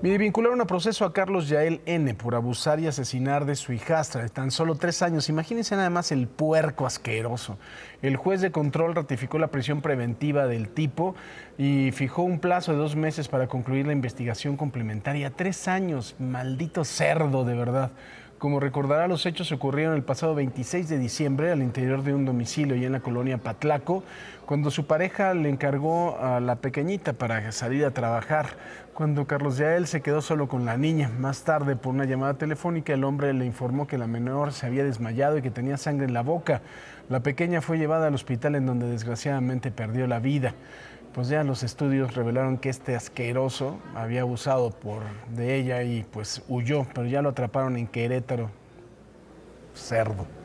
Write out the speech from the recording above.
Vincularon a proceso a Carlos Yael N. por abusar y asesinar de su hijastra de tan solo tres años. Imagínense nada más el puerco asqueroso. El juez de control ratificó la prisión preventiva del tipo y fijó un plazo de dos meses para concluir la investigación complementaria. Tres años, maldito cerdo, de verdad. Como recordará, los hechos ocurrieron el pasado 26 de diciembre al interior de un domicilio y en la colonia Patlaco, cuando su pareja le encargó a la pequeñita para salir a trabajar. Cuando Carlos Yael se quedó solo con la niña, más tarde por una llamada telefónica el hombre le informó que la menor se había desmayado y que tenía sangre en la boca. La pequeña fue llevada al hospital en donde desgraciadamente perdió la vida pues ya los estudios revelaron que este asqueroso había abusado por, de ella y pues huyó, pero ya lo atraparon en Querétaro. Cerdo.